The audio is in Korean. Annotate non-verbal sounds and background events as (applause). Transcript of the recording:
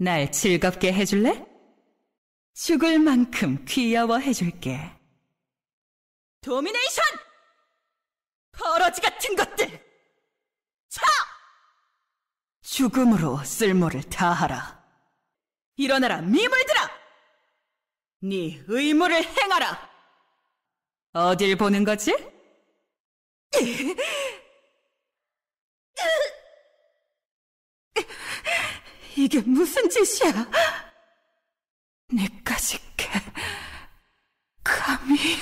날 즐겁게 해줄래? 죽을 만큼 귀여워해줄게. 도미네이션! 버러지 같은 것들! 차! 죽음으로 쓸모를 다하라. 일어나라, 미물들아! 네 의무를 행하라! 어딜 보는 거지? (laughs) 이게 무슨 짓이야? 내까지 게 감히.